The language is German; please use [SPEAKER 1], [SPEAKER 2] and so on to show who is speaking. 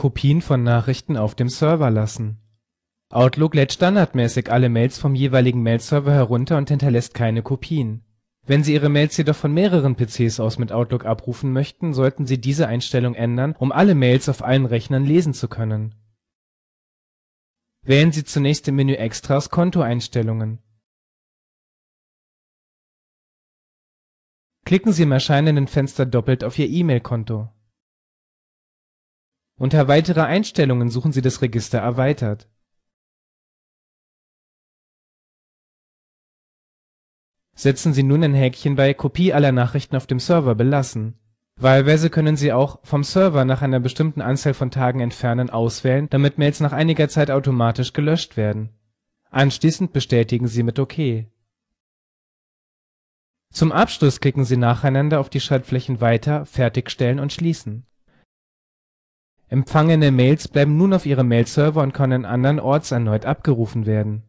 [SPEAKER 1] Kopien von Nachrichten auf dem Server lassen. Outlook lädt standardmäßig alle Mails vom jeweiligen Mailserver herunter und hinterlässt keine Kopien. Wenn Sie Ihre Mails jedoch von mehreren PCs aus mit Outlook abrufen möchten, sollten Sie diese Einstellung ändern, um alle Mails auf allen Rechnern lesen zu können. Wählen Sie
[SPEAKER 2] zunächst im Menü Extras Kontoeinstellungen. Klicken Sie im erscheinenden Fenster doppelt auf Ihr E-Mail-Konto unter Weitere Einstellungen suchen Sie das Register erweitert Setzen Sie nun ein
[SPEAKER 1] Häkchen bei „ Kopie aller Nachrichten auf dem Server belassen “. Wahlweise können Sie auch „ Vom Server nach einer bestimmten Anzahl von Tagen entfernen “auswählen, damit Mails nach einiger Zeit automatisch gelöscht werden. Anschließend bestätigen Sie mit „ OK “. Zum Abschluss klicken Sie nacheinander auf die Schaltflächen „ Weiter “,„ Fertigstellen “und „ Schließen
[SPEAKER 2] Empfangene Mails bleiben nun auf ihrem Mailserver und können andernorts erneut abgerufen werden